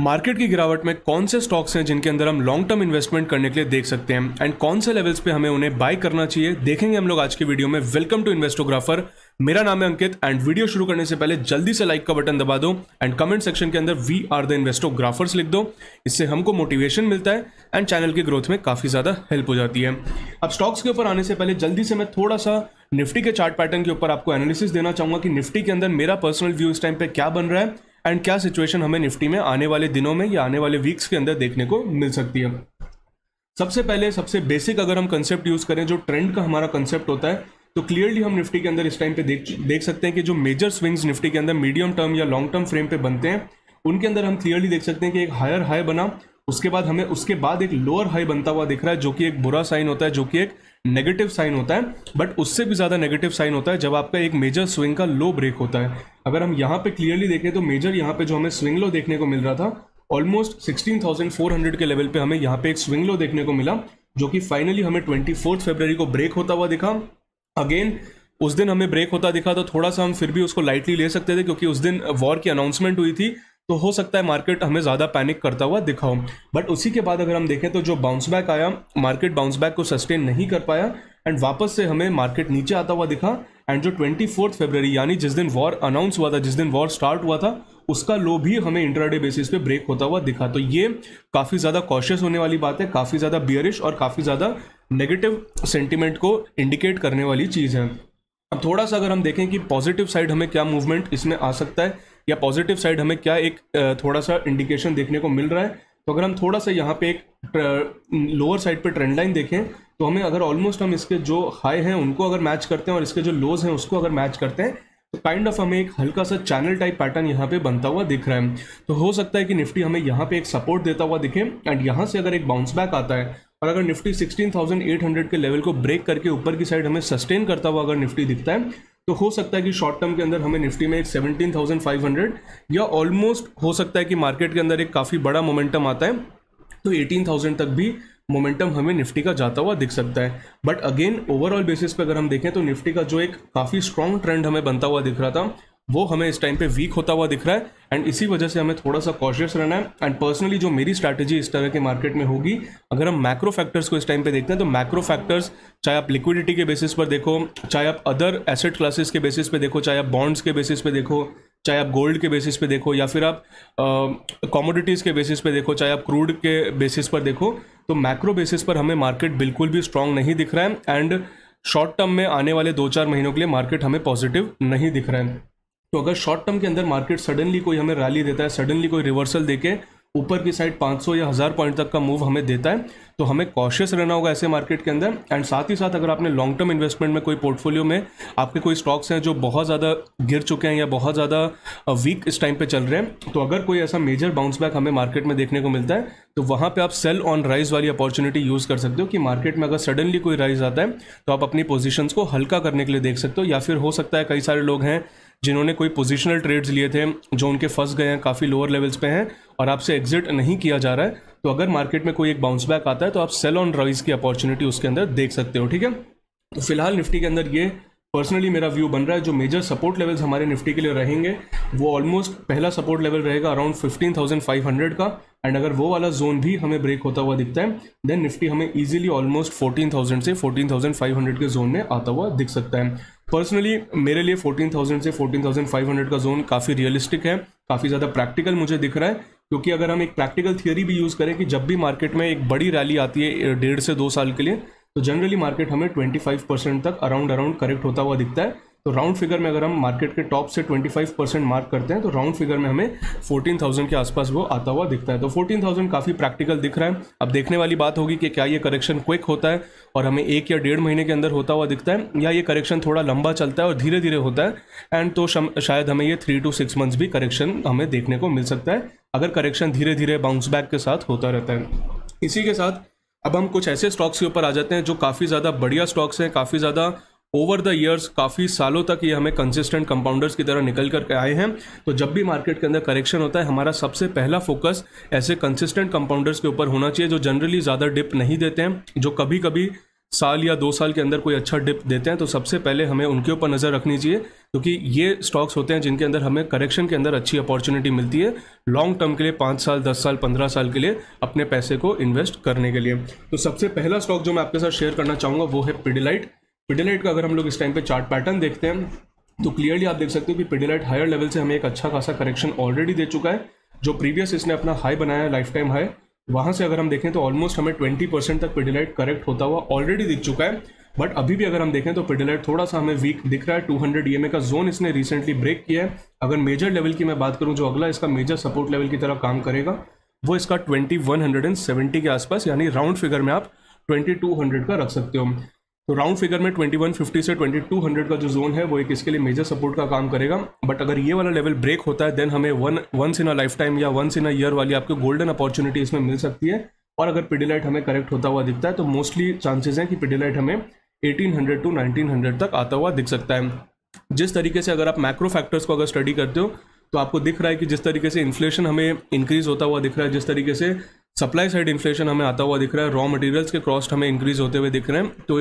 market की गिरावट में कौन से स्टॉक्स हैं जिनके अंदर हम लॉन्ग टर्म इन्वेस्टमेंट करने के लिए देख सकते हैं एंड कौन से लेवल्स पे हमें उन्हें बाय करना चाहिए देखेंगे हम लोग आज के वीडियो में वेलकम टू इन्वेस्टोग्राफर मेरा नाम है अंकित एंड वीडियो शुरू करने से पहले जल्दी से लाइक का बटन दबा दो एंड कमेंट सेक्शन के अंदर वी आर द इन्वेस्टोग्राफर्स लिख दो इससे हमको मोटिवेशन मिलता है एंड चैनल की ग्रोथ में काफ़ी ज़्यादा हेल्प हो जाती है अब स्टॉक्स के ऊपर आने से पहले जल्दी से मैं थोड़ा सा निफ्टी के चार्ट पैटर्न के ऊपर आपको एनालिसिस देना चाहूंगा कि निफ्टी के अंदर मेरा पर्सनल व्यू इस टाइम पर क्या बन रहा है एंड क्या सिचुएशन हमें निफ्टी में आने वाले दिनों में या आने वाले वीक्स के अंदर देखने को मिल सकती है सबसे पहले सबसे बेसिक अगर हम कंसेप्ट यूज़ करें जो ट्रेंड का हमारा कंसेप्ट होता है तो क्लियरली हम निफ्टी के अंदर इस टाइम पे देख देख सकते हैं कि जो मेजर स्विंग्स निफ्टी के अंदर मीडियम टर्म या लॉन्ग टर्म फ्रेम पे बनते हैं उनके अंदर हम क्लियरली देख सकते हैं कि एक हायर हाई बना उसके बाद हमें उसके बाद एक लोअर हाई बनता हुआ दिख रहा है जो कि एक बुरा साइन होता है जो कि एक नेगेटिव साइन होता है बट उससे भी ज़्यादा नेगेटिव साइन होता है जब आपका एक मेजर स्विंग का लो ब्रेक होता है अगर हम यहाँ पे क्लियरली देखें तो मेजर यहाँ पे जो हमें स्विंग लो देखने को मिल रहा था ऑलमोस्ट 16,400 के लेवल पे हमें यहाँ पे एक स्विंग लो देखने को मिला जो कि फाइनली हमें ट्वेंटी फरवरी को ब्रेक होता हुआ दिखा अगेन उस दिन हमें ब्रेक होता दिखा तो थोड़ा सा हम फिर भी उसको लाइटली ले सकते थे क्योंकि उस दिन वॉर की अनाउंसमेंट हुई थी तो हो सकता है मार्केट हमें ज़्यादा पैनिक करता हुआ दिखा हो बट उसी के बाद अगर हम देखें तो जो बाउंस बैक आया मार्केट बाउंस बैक को सस्टेन नहीं कर पाया एंड वापस से हमें मार्केट नीचे आता हुआ दिखा एंड जो ट्वेंटी फोर्थ फेबररी यानी जिस दिन वॉर अनाउंस हुआ था जिस दिन वॉर स्टार्ट हुआ था उसका लो भी हमें इंटरडे बेसिस पे ब्रेक होता हुआ दिखा तो ये काफ़ी ज़्यादा कॉशियस होने वाली बात है काफ़ी ज़्यादा बियरिश और काफ़ी ज़्यादा नेगेटिव सेंटिमेंट को इंडिकेट करने वाली चीज़ है अब थोड़ा सा अगर हम देखें कि पॉजिटिव साइड हमें क्या मूवमेंट इसमें आ सकता है या पॉजिटिव साइड हमें क्या एक थोड़ा सा इंडिकेशन देखने को मिल रहा है तो अगर हम थोड़ा सा यहाँ पे एक लोअर साइड पे ट्रेंड लाइन देखें तो हमें अगर ऑलमोस्ट हम इसके जो हाई हैं उनको अगर मैच करते हैं और इसके जो लोज हैं उसको अगर मैच करते हैं तो काइंड ऑफ हमें एक हल्का सा चैनल टाइप पैटर्न यहाँ पे बनता हुआ दिख रहा है तो हो सकता है कि निफ्टी हमें यहाँ पे एक सपोर्ट देता हुआ दिखे एंड यहाँ से अगर एक बाउंस बैक आता है और अगर निफ्टी 16,800 के लेवल को ब्रेक करके ऊपर की साइड हमें सस्टेन करता हुआ अगर निफ्टी दिखता है तो हो सकता है कि शॉर्ट टर्म के अंदर हमें निफ्टी में एक 17,500 या ऑलमोस्ट हो सकता है कि मार्केट के अंदर एक काफ़ी बड़ा मोमेंटम आता है तो 18,000 तक भी मोमेंटम हमें निफ्टी का जाता हुआ दिख सकता है बट अगेन ओवरऑल बेसिस पे अगर हम देखें तो निफ्टी का जो एक काफ़ी स्ट्रॉन्ग ट्रेंड हमें बनता हुआ दिख रहा था वो हमें इस टाइम पे वीक होता हुआ दिख रहा है एंड इसी वजह से हमें थोड़ा सा कॉशियस रहना है एंड पर्सनली जो मेरी स्ट्रैटेजी इस तरह के मार्केट में होगी अगर हम मैक्रो फैक्टर्स को इस टाइम पे देखते हैं तो मैक्रो फैक्टर्स चाहे आप लिक्विडिटी के बेसिस पर देखो चाहे आप अदर एसेट क्लासेस के बेसिस पे देखो चाहे आप बॉन्ड्स के बेसिस पे देखो चाहे आप गोल्ड के बेसिस पे देखो या फिर आप कॉमोडिटीज़ के बेसिस पे देखो चाहे आप क्रूड के बेसिस पर देखो तो मैक्रो बेसिस पर हमें मार्केट बिल्कुल भी स्ट्रांग नहीं दिख रहा है एंड शॉर्ट टर्म में आने वाले दो चार महीनों के लिए मार्केट हमें पॉजिटिव नहीं दिख रहा है तो अगर शॉर्ट टर्म के अंदर मार्केट सडनली कोई हमें रैली देता है सडनली कोई रिवर्सल देके ऊपर की साइड 500 या हज़ार पॉइंट तक का मूव हमें देता है तो हमें कॉशियस रहना होगा ऐसे मार्केट के अंदर एंड साथ ही साथ अगर आपने लॉन्ग टर्म इन्वेस्टमेंट में कोई पोर्टफोलियो में आपके कोई स्टॉक्स हैं जो बहुत ज़्यादा गिर चुके हैं या बहुत ज़्यादा वीक इस टाइम पे चल रहे हैं तो अगर कोई ऐसा मेजर बाउंस बैक हमें मार्केट में देखने को मिलता है तो वहाँ पर आप सेल ऑन राइज वाली अपॉर्चुनिटी यूज़ कर सकते हो कि मार्केट में अगर सडनली कोई राइज आता है तो आप अपनी पोजिशन को हल्का करने के लिए देख सकते हो या फिर हो सकता है कई सारे लोग हैं जिन्होंने कोई पोजिशनल ट्रेड्स लिए थे जो उनके फंस गए हैं काफ़ी लोअर लेवल्स पे हैं और आपसे एग्जिट नहीं किया जा रहा है तो अगर मार्केट में कोई एक बाउंस बैक आता है तो आप सेल ऑन राइज की अपॉर्चुनिटी उसके अंदर देख सकते हो ठीक है तो फिलहाल निफ्टी के अंदर ये पर्सनली मेरा व्यू बन रहा है जो मेजर सपोर्ट लेवल्स हमारे निफ्टी के लिए रहेंगे वो ऑलमोस्ट पहला सपोर्ट लेवल रहेगा अराउंड 15,500 का एंड अगर वो वाला जोन भी हमें ब्रेक होता हुआ दिखता है देन निफ्टी हमें इजीली ऑलमोस्ट 14,000 से 14,500 के जोन में आता हुआ दिख सकता है पर्सनली मेरे लिए 14,000 से 14,500 का जोन काफ़ी रियलिस्टिक है काफ़ी ज़्यादा प्रैक्टिकल मुझे दिख रहा है क्योंकि अगर हम एक प्रैक्टिकल थियोरी भी यूज़ करें कि जब भी मार्केट में एक बड़ी रैली आती है डेढ़ से दो साल के लिए तो जनरली मार्केट हमें 25 परसेंट तक अराउंड अराउंड करेक्ट होता हुआ दिखता है तो राउंड फिगर में अगर हम मार्केट के टॉप से 25 परसेंट मार्क करते हैं तो राउंड फिगर में हमें 14,000 के आसपास वो आता हुआ दिखता है तो 14,000 काफ़ी प्रैक्टिकल दिख रहा है अब देखने वाली बात होगी कि क्या ये करेक्शन क्विक होता है और हमें एक या डेढ़ महीने के अंदर होता हुआ दिखता है या ये करेक्शन थोड़ा लंबा चलता है और धीरे धीरे होता है एंड तो शायद हमें ये थ्री टू सिक्स मंथ्स भी करेक्शन हमें देखने को मिल सकता है अगर करेक्शन धीरे धीरे बाउंस बैक के साथ होता रहता है इसी के साथ अब हम कुछ ऐसे स्टॉक्स के ऊपर आ जाते हैं जो काफ़ी ज़्यादा बढ़िया स्टॉक्स हैं काफ़ी ज़्यादा ओवर द ईयर्स काफ़ी सालों तक ये हमें कंसिस्टेंट कंपाउंडर्स की तरह निकल करके आए हैं तो जब भी मार्केट के अंदर करेक्शन होता है हमारा सबसे पहला फोकस ऐसे कंसिस्टेंट कंपाउंडर्स के ऊपर होना चाहिए जो जनरली ज़्यादा डिप नहीं देते हैं जो कभी कभी साल या दो साल के अंदर कोई अच्छा डिप देते हैं तो सबसे पहले हमें उनके ऊपर नज़र रखनी चाहिए क्योंकि तो ये स्टॉक्स होते हैं जिनके अंदर हमें करेक्शन के अंदर अच्छी अपॉर्चुनिटी मिलती है लॉन्ग टर्म के लिए पाँच साल दस साल पंद्रह साल के लिए अपने पैसे को इन्वेस्ट करने के लिए तो सबसे पहला स्टॉक जो मैं आपके साथ शेयर करना चाहूँगा वो है पिडिलाइट पिडेलाइट का अगर हम लोग इस टाइम पे चार्ट पैटर्न देखते हैं तो क्लियरली आप देख सकते हो कि पिडेलाइट हायर लेवल से हमें एक अच्छा खासा करेक्शन ऑलरेडी दे चुका है जो प्रीवियस इसने अपना हाई बनाया है लाइफ टाइम हाई वहाँ से अगर हम देखें तो ऑलमोस्ट हमें ट्वेंटी परसेंट तक पिडेलाइट करेक्ट होता हुआ ऑलरेडी दिख चुका है बट अभी भी अगर हम देखें तो पिडेलाइट थोड़ा सा हमें वीक दिख रहा है 200 हंड्रेड का जोन इसने रिसेंटली ब्रेक किया है अगर मेजर लेवल की मैं बात करूं जो अगला इसका मेजर सपोर्ट लेवल की तरह काम करेगा वो इसका 2170 के आसपास यानी राउंड फिगर में आप 2200 का रख सकते हो तो राउंड फिगर में 2150 से 2200 का जो जोन है वो एक इसके लिए मेजर सपोर्ट का काम करेगा बट अगर ये वाला लेवल ब्रेक होता है देन हमें one once in a lifetime या वंस इन अ ईयर वाली आपको गोल्डन अपॉर्चुनिटी इसमें मिल सकती है और अगर पिडीलाइट हमें करेक्ट होता हुआ दिखता है तो मोस्टली चांसेस हैं कि पिडीलाइट हमें 1800 टू 1900 तक आता हुआ दिख सकता है जिस तरीके से अगर आप मैक्रो फैक्टर्स को अगर स्टडी करते हो तो आपको दिख रहा है कि जिस तरीके से इन्फ्लेशन हमें इंक्रीज़ होता हुआ दिख रहा है जिस तरीके से सप्लाई साइड इन्फ्लेशन हमें आता हुआ दिख रहा है रॉ मटेरियल्स के कॉस्ट हमें इंक्रीज़ होते हुए दिख रहे हैं तो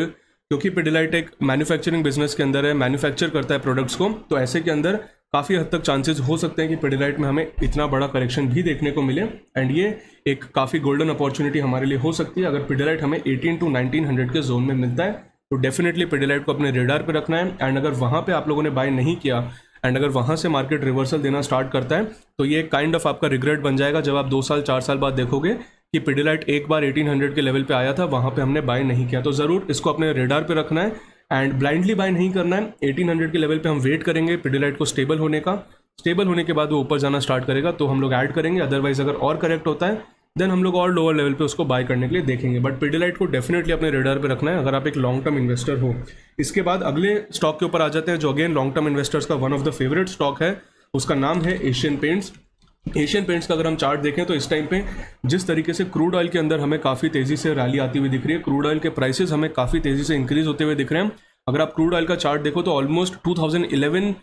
क्योंकि पिडिलाइट एक मैन्युफैक्चरिंग बिजनेस के अंदर है मैन्युफैक्चर करता है प्रोडक्ट्स को तो ऐसे के अंदर काफ़ी हद तक चांसेस हो सकते हैं कि पिडिलाइट में हमें इतना बड़ा करेक्शन भी देखने को मिले एंड ये एक काफ़ी गोल्डन अपॉर्चुनिटी हमारे लिए हो सकती है अगर पिडिलाइट हमें एटीन टू नाइनटीन के जोन में मिलता है तो डेफिनेटली पिडिलाइट को अपने रेडार पर रखना है एंड अगर वहाँ पर आप लोगों ने बाय नहीं किया एंड अगर वहाँ से मार्केट रिवर्सल देना स्टार्ट करता है तो ये काइंड kind ऑफ of आपका रिग्रेट बन जाएगा जब आप दो साल चार साल बाद देखोगे कि पिडिलाइट एक बार 1800 के लेवल पे आया था वहाँ पे हमने बाय नहीं किया तो ज़रूर इसको अपने रेडार पे रखना है एंड ब्लाइंडली बाय नहीं करना है 1800 के लेवल पे हम वेट करेंगे पिडिलाइट को स्टेबल होने का स्टेबल होने के बाद वो ऊपर जाना स्टार्ट करेगा तो हम लोग ऐड करेंगे अदरवाइज अगर और करेक्ट होता है देन हम लोग और लोअर लेवल पे उसको बाय करने के लिए देखेंगे बट पिडिलाइट को डेफिनेटली अपने रेडार पे रखना है अगर आप एक लॉन्ग टर्म इन्वेस्टर हो इसके बाद अगले स्टॉक के ऊपर आ जाते हैं जो अगेन लॉन्ग टर्म इन्वेस्टर्स का one of the favourite stock है उसका नाम है एशियन पेंट्स एशियन पेंट्स का अगर हम चार्ट देखें तो इस टाइम पे जिस तरीके से क्रूड ऑयल के अंदर हमें काफ़ी तेज़ी से रैली आती हुई दिख रही है क्रूड ऑयल के प्राइसेस हमें काफ़ी तेज़ी से इंक्रीज होते हुए दिख रहे हैं अगर आप क्रूड ऑयल का चार्ट देखो तो ऑलमोस्ट 2011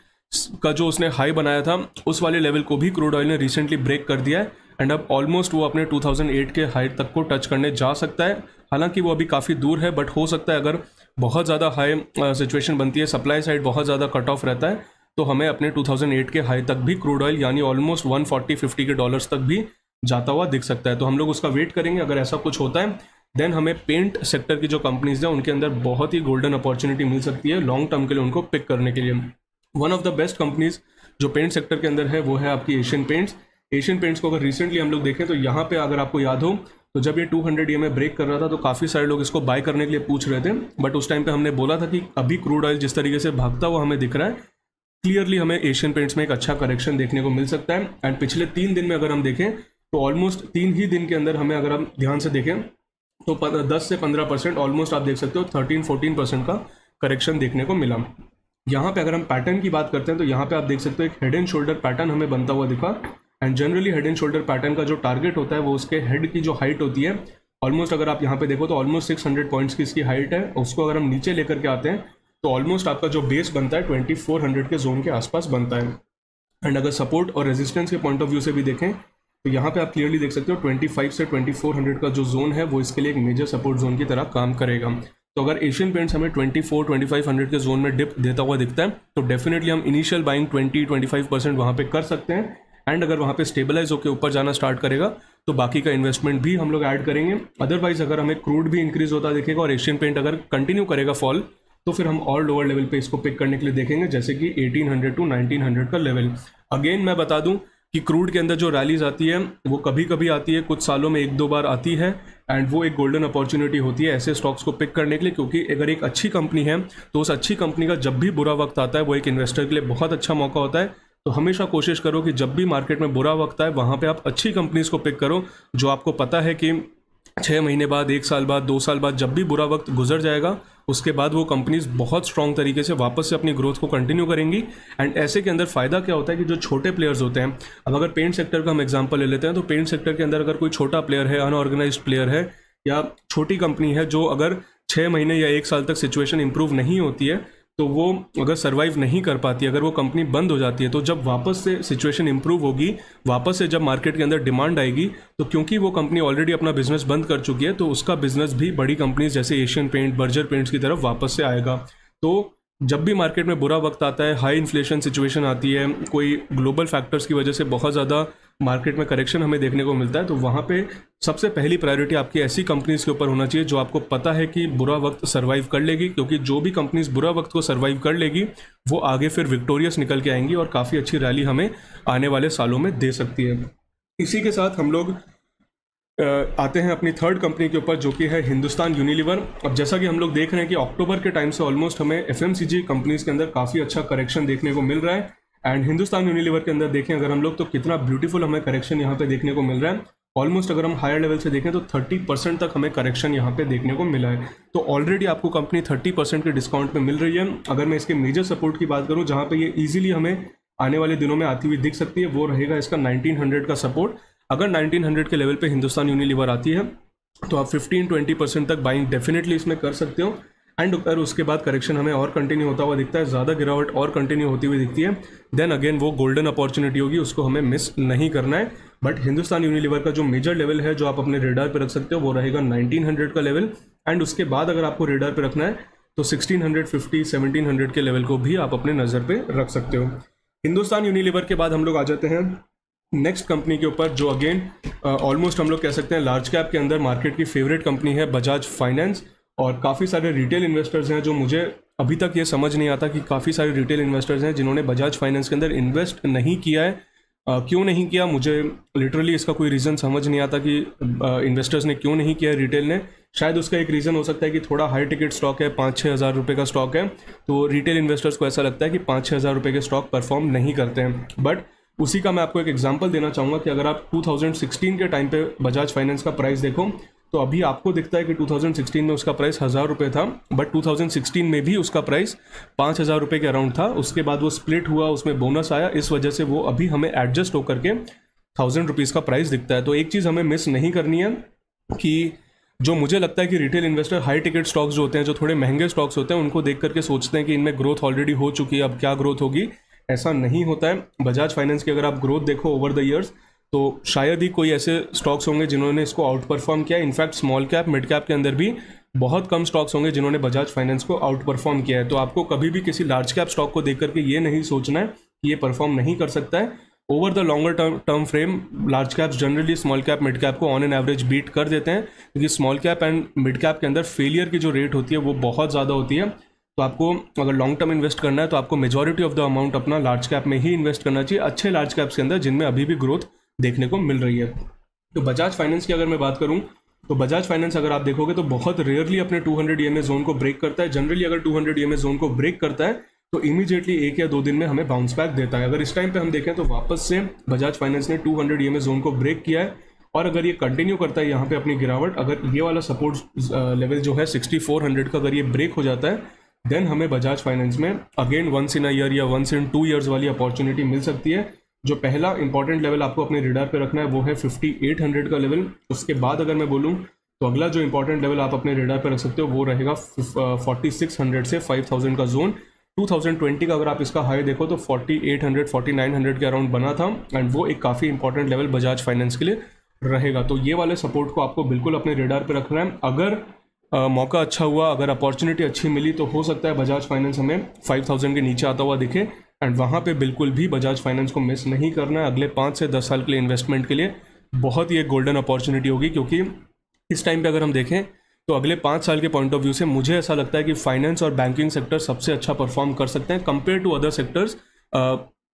का जो उसने हाई बनाया था उस वाले लेवल को भी क्रूड ऑयल ने रिसेंटली ब्रेक कर दिया है एंड अब ऑलमोस्ट वो अपने टू के हाई तक को टच करने जा सकता है हालांकि वो अभी काफ़ी दूर है बट हो सकता है अगर बहुत ज़्यादा हाई सिचुएशन बनती है सप्लाई साइड बहुत ज़्यादा कट ऑफ रहता है तो हमें अपने 2008 के हाई तक भी क्रूड ऑयल यानी ऑलमोस्ट 140 50 के डॉलर्स तक भी जाता हुआ दिख सकता है तो हम लोग उसका वेट करेंगे अगर ऐसा कुछ होता है देन हमें पेंट सेक्टर की जो कंपनीज हैं उनके अंदर बहुत ही गोल्डन अपॉर्चुनिटी मिल सकती है लॉन्ग टर्म के लिए उनको पिक करने के लिए one of the best companies जो पेंट सेक्टर के अंदर है वो है आपकी एशियन पेंट्स एशियन पेंट्स को अगर रिसेंटली हम लोग देखें तो यहाँ पे अगर आपको याद हो तो जब ये 200 हंड्रेड ई ब्रेक कर रहा था तो काफ़ी सारे लोग इसको बाय करने के लिए पूछ रहे थे बट उस टाइम पे हमने बोला था कि अभी क्रूड ऑयल जिस तरीके से भागता हुआ हमें दिख रहा है क्लियरली हमें एशियन पेंट्स में एक अच्छा करेक्शन देखने को मिल सकता है एंड पिछले तीन दिन में अगर हम देखें तो ऑलमोस्ट तीन ही दिन के अंदर हमें अगर हम ध्यान से देखें तो दस से पंद्रह परसेंट ऑलमोस्ट आप देख सकते हो थर्टीन फोर्टीन परसेंट का करेक्शन देखने को मिला यहाँ पे अगर हम पैटर्न की बात करते हैं तो यहाँ पे आप देख सकते हो एक हेड एंड शोल्डर पैटर्न हमें बनता हुआ दिखा and generally head and shoulder pattern का जो टारगेट होता है वो उसके हेड की जो हाइट होती है ऑलमोस्ट अगर आप यहाँ पे देखो तो ऑलमोस्ट 600 पॉइंट्स की इसकी हाइट है उसको अगर हम नीचे लेकर के आते हैं तो ऑलमोस्ट आपका जो बेस बनता है 2400 के जोन के आसपास बनता है एंड अगर सपोर्ट और रेजिस्टेंस के पॉइंट ऑफ व्यू से भी देखें तो यहाँ पे आप क्लियरली देख सकते हो 25 से 2400 का जो जोन है वो इसके लिए एक मेजर सपोर्ट जोन की तरह काम करेगा तो अगर एशियन पेंट्स हमें 24 2500 के जोन में डिप देता हुआ दिखता है तो डेफिनेटली हम इनिशियल बाइंग 20 25 परसेंट वहाँ पर कर सकते हैं एंड अगर वहाँ पे स्टेबलाइज होकर ऊपर जाना स्टार्ट करेगा तो बाकी का इन्वेस्टमेंट भी हम लोग ऐड करेंगे अदरवाइज अगर हमें क्रूड भी इंक्रीज होता दिखेगा और एशियन पेंट अगर कंटिन्यू करेगा फॉल तो फिर हम और लोअर लेवल पे इसको पिक करने के लिए देखेंगे जैसे कि 1800 टू 1900 का लेवल अगेन मैं बता दूं कि क्रूड के अंदर जो रैलीज आती है वो कभी कभी आती है कुछ सालों में एक दो बार आती है एंड वो एक गोल्डन अपॉर्चुनिटी होती है ऐसे स्टॉक्स को पिक करने के लिए क्योंकि अगर एक अच्छी कंपनी है तो उस अच्छी कंपनी का जब भी बुरा वक्त आता है वो एक इन्वेस्टर के लिए बहुत अच्छा मौका होता है तो हमेशा कोशिश करो कि जब भी मार्केट में बुरा वक्त आए वहाँ पे आप अच्छी कंपनीज को पिक करो जो आपको पता है कि छः महीने बाद एक साल बाद दो साल बाद जब भी बुरा वक्त गुजर जाएगा उसके बाद वो कंपनीज बहुत स्ट्रॉन्ग तरीके से वापस से अपनी ग्रोथ को कंटिन्यू करेंगी एंड ऐसे के अंदर फ़ायदा क्या होता है कि जो छोटे प्लेयर्स होते हैं अब अगर पेंट सेक्टर का हम एग्जाम्पल ले लेते हैं तो पेंट सेक्टर के अंदर अगर कोई छोटा प्लेयर है अनऑर्गेनाइज प्लेयर है या छोटी कंपनी है जो अगर छः महीने या एक साल तक सिचुएशन इंप्रूव नहीं होती है तो वो अगर सर्वाइव नहीं कर पाती अगर वो कंपनी बंद हो जाती है तो जब वापस से सिचुएशन इंप्रूव होगी वापस से जब मार्केट के अंदर डिमांड आएगी तो क्योंकि वो कंपनी ऑलरेडी अपना बिजनेस बंद कर चुकी है तो उसका बिजनेस भी बड़ी कंपनीज जैसे एशियन पेंट बर्जर पेंट्स की तरफ वापस से आएगा तो जब भी मार्केट में बुरा वक्त आता है हाई इन्फ्लेशन सिचुएशन आती है कोई ग्लोबल फैक्टर्स की वजह से बहुत ज़्यादा मार्केट में करेक्शन हमें देखने को मिलता है तो वहाँ पे सबसे पहली प्रायोरिटी आपकी ऐसी कंपनीज़ के ऊपर होना चाहिए जो आपको पता है कि बुरा वक्त सर्वाइव कर लेगी क्योंकि जो भी कंपनीज़ बुरा वक्त को सर्वाइव कर लेगी वो आगे फिर विक्टोरियस निकल के आएंगी और काफ़ी अच्छी रैली हमें आने वाले सालों में दे सकती है इसी के साथ हम लोग आते हैं अपनी थर्ड कंपनी के ऊपर जो कि है हिंदुस्तान यूनिलीवर अब जैसा कि हम लोग देख रहे हैं कि अक्टूबर के टाइम से ऑलमोस्ट हमें एफ कंपनीज के अंदर काफ़ी अच्छा करेक्शन देखने को मिल रहा है एंड हिंदुस्तान यूनिलीवर के अंदर देखें अगर हम लोग तो कितना ब्यूटीफुल हमें करेक्शन यहाँ पे देखने को मिल रहा है ऑलमोस्ट अगर हम हायर लेवल से देखें तो 30 परसेंट तक हमें करेक्शन यहाँ पे देखने को मिला है तो ऑलरेडी आपको कंपनी 30 परसेंट के डिस्काउंट में मिल रही है अगर मैं इसके मेजर सपोर्ट की बात करूँ जहाँ पे ये इजीली हमें आने वाले दिनों में आती हुई दिख सकती है वो रहेगा इसका 1900 का सपोर्ट अगर 1900 के लेवल पे हिंदुस्तान यूनिलीवर आती है तो आप 15-20 परसेंट तक बाइंग डेफिनेटली इसमें कर सकते हो एंड अगर उसके बाद करेक्शन हमें और कंटिन्यू होता हुआ दिखता है ज़्यादा गिरावट और कंटिन्यू होती हुई दिखती है देन अगेन वो गोल्डन अपॉर्चुनिटी होगी उसको हमें मिस नहीं करना है बट हिंदुस्तान यूनिलीवर का जो मेजर लेवल है जो आप अपने रेडार पर रख सकते हो वो रहेगा नाइनटीन का लेवल एंड उसके बाद अगर आपको रेडार पर रखना है तो सिक्सटीन हंड्रेड के लेवल को भी आप अपने नज़र पर रख सकते हो हिंदुस्तान यूनिलीवर के बाद हम लोग आ जाते हैं नेक्स्ट कंपनी के ऊपर जो अगेन ऑलमोस्ट uh, हम लोग कह सकते हैं लार्ज कैप के अंदर मार्केट की फेवरेट कंपनी है बजाज फाइनेंस और काफ़ी सारे रिटेल इन्वेस्टर्स हैं जो मुझे अभी तक ये समझ नहीं आता कि काफ़ी सारे रिटेल इन्वेस्टर्स हैं जिन्होंने बजाज फाइनेंस के अंदर इन्वेस्ट नहीं किया है आ, uh, क्यों नहीं किया मुझे लिटरली इसका कोई रीज़न समझ नहीं आता कि इन्वेस्टर्स uh, ने क्यों नहीं किया रिटेल ने शायद उसका एक रीज़न हो सकता है कि थोड़ा हाई टिकट स्टॉक है पाँच छः हज़ार रुपये का स्टॉक है तो रिटेल इन्वेस्टर्स को ऐसा लगता है कि पाँच छः हज़ार रुपये के स्टॉक परफॉर्म नहीं करते हैं बट उसी का मैं आपको एक एग्जांपल देना चाहूँगा कि अगर आप 2016 के टाइम पे बजाज फाइनेंस का प्राइस देखो तो अभी आपको दिखता है कि 2016 में उसका प्राइस हज़ार रुपये था बट 2016 में भी उसका प्राइस पाँच हज़ार रुपये के अराउंड था उसके बाद वो स्प्लिट हुआ उसमें बोनस आया इस वजह से वो अभी हमें एडजस्ट होकर के थाउजेंड रुपीज़ का प्राइस दिखता है तो एक चीज़ हमें मिस नहीं करनी है कि जो मुझे लगता है कि retail investor high ticket stocks जो होते हैं जो थोड़े महंगे स्टॉक्स होते हैं उनको देख करके सोचते हैं कि इनमें ग्रोथ ऑलरेडी हो चुकी है अब क्या ग्रोथ होगी ऐसा नहीं होता है बजाज फाइनेंस की अगर आप ग्रोथ देखो ओवर द ईयर्स तो शायद ही कोई ऐसे स्टॉक्स होंगे जिन्होंने इसको आउट परफॉर्म किया in fact small cap mid cap के अंदर भी बहुत कम स्टॉक्स होंगे जिन्होंने बजाज फाइनेंस को आउट परफॉर्म किया है तो आपको कभी भी किसी लार्ज कैप स्टॉक को देख करके ये नहीं सोचना है कि ये परफॉर्म नहीं कर सकता है over the longer term term frame large cap generally small cap mid cap को ऑन एन एवरेज बीट कर देते हैं क्योंकि small cap and mid cap के अंदर फेलियर की जो रेट होती है वो बहुत ज़्यादा होती है तो आपको अगर लॉन्ग टर्म इन्वेस्ट करना है तो आपको मेजोरिटी ऑफ द अमाउंट अपना लार्ज कैप में ही इन्वेस्ट करना चाहिए अच्छे लार्ज कैप्स के अंदर जिनमें अभी भी ग्रोथ देखने को मिल रही है तो बजाज फाइनेंस की अगर मैं बात करूँ तो बजाज फाइनेंस अगर आप देखोगे तो बहुत रेयरली अपने 200 हंड्रेड जोन को ब्रेक करता है जनरली अगर 200 हंड्रेड जोन को ब्रेक करता है तो इमीडिएटली एक या दो दिन में हमें बाउंस बैक देता है अगर इस टाइम पे हम देखें तो वापस से बजाज फाइनेंस ने 200 हंड्रेड जोन को ब्रेक किया है और अगर ये कंटिन्यू करता है यहाँ पे अपनी गिरावट अगर ये वाला सपोर्ट लेवल जो है सिक्सटी का अगर ये ब्रेक हो जाता है देन हमें बजाज फाइनेंस में again once in a year या वंस इन टू ईयर्स वाली अपॉर्चुनिटी मिल सकती है जो पहला इंपॉर्टेंट लेवल आपको अपने रिडार पे रखना है वो है फिफ्टी एट हंड्रेड का लेवल उसके बाद अगर मैं बोलूँ तो अगला जो इंपॉर्टेंट लेवल आप अपने रिडार पे रख सकते हो वो रहेगा फोर्टी सिक्स हंड्रेड से फाइव थाउजेंड का जोन टू थाउजेंड ट्वेंटी का अगर आप इसका हाई देखो तो forty forty eight hundred nine hundred के अराउंड बना था एंड वो एक काफ़ी इंपॉर्टेंट लेवल बजाज फाइनेंस के लिए रहेगा तो ये वाले सपोर्ट को आपको बिल्कुल अपने रेडार पे रखना है अगर आ, मौका अच्छा हुआ अगर अपॉर्चुनिटी अच्छी मिली तो हो सकता है बजाज फाइनेंस हमें फाइव थाउजेंड के नीचे आता हुआ दिखे एंड वहाँ पे बिल्कुल भी बजाज फाइनेंस को मिस नहीं करना है अगले पाँच से दस साल के लिए इन्वेस्टमेंट के लिए बहुत ही एक गोल्डन अपॉर्चुनिटी होगी क्योंकि इस टाइम पर अगर हम देखें तो अगले पाँच साल के पॉइंट ऑफ व्यू से मुझे ऐसा लगता है कि फाइनेंस और बैंकिंग सेक्टर सबसे अच्छा परफॉर्म कर सकते हैं कंपेयर टू अदर सेक्टर्स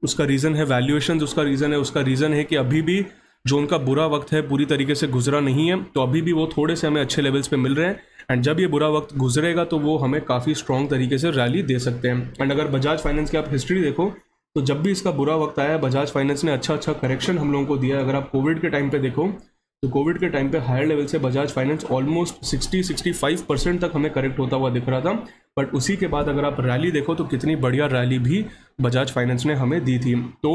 उसका रीज़न है वैल्यूएशन उसका रीज़न है उसका रीज़न है कि अभी भी जो उनका बुरा वक्त है पूरी तरीके से गुजरा नहीं है तो अभी भी वो थोड़े से हमें अच्छे लेवल्स पे मिल रहे हैं एंड जब ये बुरा वक्त गुजरेगा तो वो हमें काफ़ी स्ट्रॉन्ग तरीके से रैली दे सकते हैं एंड अगर बजाज फाइनेंस की आप हिस्ट्री देखो तो जब भी इसका बुरा वक्त आया बजाज फाइनेंस ने अच्छा अच्छा करेक्शन हम लोगों को दिया अगर आप कोविड के टाइम पर देखो तो कोविड के टाइम पे हायर लेवल से बजाज फाइनेंस ऑलमोस्ट 60-65 परसेंट तक हमें करेक्ट होता हुआ दिख रहा था बट उसी के बाद अगर आप रैली देखो तो कितनी बढ़िया रैली भी बजाज फाइनेंस ने हमें दी थी तो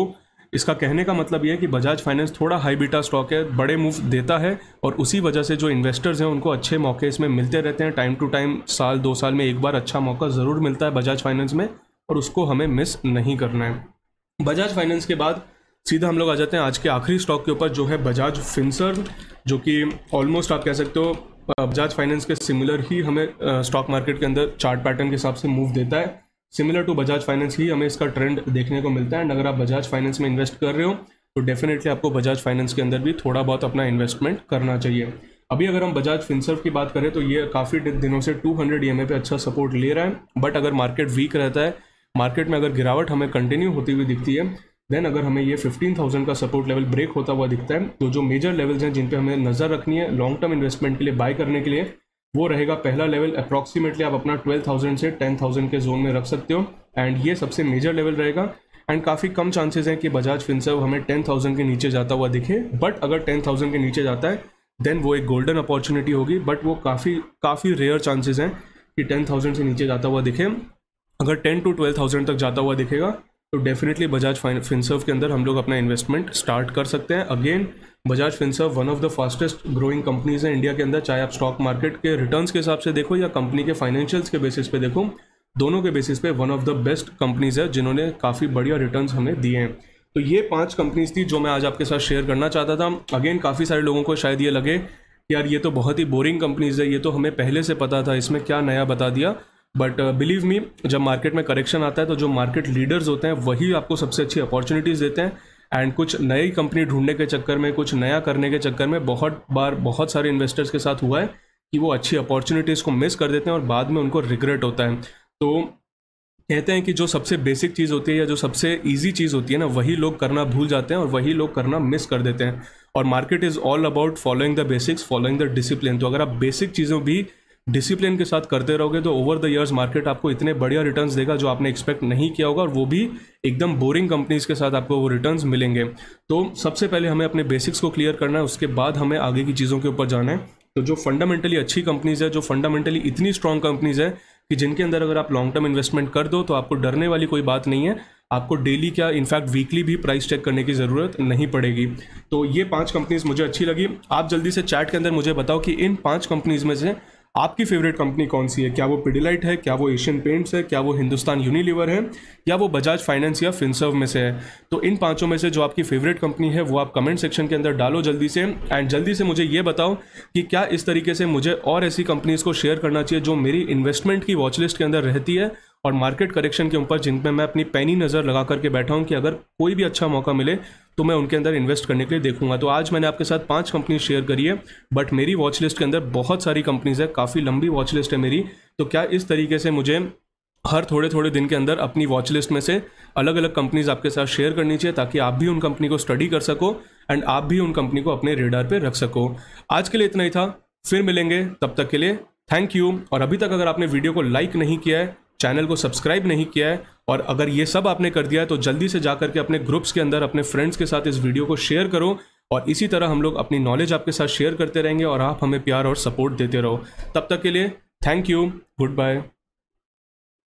इसका कहने का मतलब यह है कि बजाज फाइनेंस थोड़ा हाई बीटा स्टॉक है बड़े मूव देता है और उसी वजह से जो इन्वेस्टर्स हैं उनको अच्छे मौके इसमें मिलते रहते हैं टाइम टू टाइम साल दो साल में एक बार अच्छा मौका ज़रूर मिलता है बजाज फाइनेंस में और उसको हमें मिस नहीं करना है बजाज फाइनेंस के बाद सीधा हम लोग आ जाते हैं आज के आखिरी स्टॉक के ऊपर जो है बजाज फिंसर जो कि ऑलमोस्ट आप कह सकते हो बजाज फाइनेंस के सिमिलर ही हमें स्टॉक मार्केट के अंदर चार्ट पैटर्न के हिसाब से मूव देता है सिमिलर टू बजाज फाइनेंस ही हमें इसका ट्रेंड देखने को मिलता है एंड अगर आप बजाज फाइनेंस में इन्वेस्ट कर रहे हो तो डेफिनेटली आपको बजाज फाइनेंस के अंदर भी थोड़ा बहुत अपना इन्वेस्टमेंट करना चाहिए अभी अगर हम बजाज फिनसर्व की बात करें तो ये काफ़ी दिनों से 200 हंड्रेड e पे अच्छा सपोर्ट ले रहा है बट अगर मार्केट वीक रहता है मार्केट में अगर गिरावट हमें कंटिन्यू होती हुई दिखती है देन अगर हमें ये 15,000 का सपोर्ट लेवल ब्रेक होता हुआ दिखता है तो जो मेजर लेवल्स हैं जिन पे हमें नज़र रखनी है लॉन्ग टर्म इन्वेस्टमेंट के लिए बाय करने के लिए वो रहेगा पहला लेवल अप्रॉक्सीमेटली आप अपना 12,000 से 10,000 के जोन में रख सकते हो एंड ये सबसे मेजर लेवल रहेगा एंड काफ़ी कम चांसेस हैं कि बजाज फिंसर हमें 10,000 के नीचे जाता हुआ दिखे बट अगर 10,000 के नीचे जाता है देन वो एक गोल्डन अपॉर्चुनिटी होगी बट वो काफ़ी काफ़ी रेयर चांसेज हैं कि थाउजेंड से नीचे जाता हुआ दिखे अगर टेन टू थाउजेंड तक जाता हुआ दिखेगा तो डेफिनेटली बजाज फिनसर्व के अंदर हम लोग अपना इन्वेस्टमेंट स्टार्ट कर सकते हैं again Bajaj Finserv one of the fastest growing companies है इंडिया के अंदर चाहे आप स्टॉक मार्केट के रिटर्न्स के हिसाब से देखो या कंपनी के फाइनेंशियल्स के बेसिस पे देखो दोनों के बेसिस पे one of the best companies है जिन्होंने काफ़ी बढ़िया रिटर्न्स हमें दिए हैं तो ये पांच कंपनीज थी जो मैं आज आपके साथ शेयर करना चाहता था अगेन काफ़ी सारे लोगों को शायद ये लगे यार ये तो बहुत ही बोरिंग कंपनीज है ये तो हमें पहले से पता था इसमें क्या नया बता दिया बट बिलीव मी जब मार्केट में करेक्शन आता है तो जो मार्केट लीडर्स होते हैं वही आपको सबसे अच्छी अपॉर्चुनिटीज़ देते हैं एंड कुछ नई कंपनी ढूंढने के चक्कर में कुछ नया करने के चक्कर में बहुत बार बहुत सारे इन्वेस्टर्स के साथ हुआ है कि वो अच्छी अपॉर्चुनिटीज़ को मिस कर देते हैं और बाद में उनको रिग्रेट होता है तो कहते हैं कि जो सबसे बेसिक चीज़ होती है या जो सबसे ईजी चीज़ होती है ना वही लोग करना भूल जाते हैं और वही लोग करना मिस कर देते हैं और market is all about following the basics following the discipline तो अगर आप बेसिक चीज़ों भी डिसिप्लिन के साथ करते रहोगे तो ओवर द ईयर्स मार्केट आपको इतने बढ़िया रिटर्न्स देगा जो आपने एक्सपेक्ट नहीं किया होगा और वो भी एकदम बोरिंग कंपनीज के साथ आपको वो रिटर्न्स मिलेंगे तो सबसे पहले हमें अपने बेसिक्स को क्लियर करना है उसके बाद हमें आगे की चीज़ों के ऊपर जाना है तो जो फंडामेंटली अच्छी कंपनीज है जो फंडामेंटली इतनी स्ट्रांग कंपनीज है कि जिनके अंदर अगर आप लॉन्ग टर्म इन्वेस्टमेंट कर दो तो आपको डरने वाली कोई बात नहीं है आपको डेली क्या इनफैक्ट वीकली भी प्राइस चेक करने की ज़रूरत नहीं पड़ेगी तो ये पांच कंपनीज मुझे अच्छी लगी आप जल्दी से चैट के अंदर मुझे बताओ कि इन पांच कंपनीज में से आपकी फेवरेट कंपनी कौन सी है क्या वो पिडिलाइट है क्या वो एशियन पेंट्स है क्या वो हिंदुस्तान यूनिलीवर है या वो बजाज फाइनेंस या फिनसर्व में से है तो इन पांचों में से जो आपकी फेवरेट कंपनी है वो आप कमेंट सेक्शन के अंदर डालो जल्दी से एंड जल्दी से मुझे ये बताओ कि क्या इस तरीके से मुझे और ऐसी कंपनीज़ को शेयर करना चाहिए जो मेरी इन्वेस्टमेंट की वॉचलिस्ट के अंदर रहती है और मार्केट करेक्शन के ऊपर जिनपे मैं अपनी पैनी नज़र लगा करके बैठा हूँ कि अगर कोई भी अच्छा मौका मिले तो मैं उनके अंदर इन्वेस्ट करने के लिए देखूंगा तो आज मैंने आपके साथ पांच कंपनी शेयर करी है बट मेरी वॉच लिस्ट के अंदर बहुत सारी कंपनीज़ है काफ़ी लंबी वॉच लिस्ट है मेरी तो क्या इस तरीके से मुझे हर थोड़े थोड़े दिन के अंदर अपनी वॉच लिस्ट में से अलग अलग कंपनीज आपके साथ शेयर करनी चाहिए ताकि आप भी उन कंपनी को स्टडी कर सको एंड आप भी उन कंपनी को अपने रेडार पर रख सको आज के लिए इतना ही था फिर मिलेंगे तब तक के लिए थैंक यू और अभी तक अगर आपने वीडियो को लाइक नहीं किया है चैनल को सब्सक्राइब नहीं किया है और अगर ये सब आपने कर दिया है तो जल्दी से जा करके अपने ग्रुप्स के अंदर अपने फ्रेंड्स के साथ इस वीडियो को शेयर करो और इसी तरह हम लोग अपनी नॉलेज आपके साथ शेयर करते रहेंगे और आप हमें प्यार और सपोर्ट देते रहो तब तक के लिए थैंक यू गुड बाय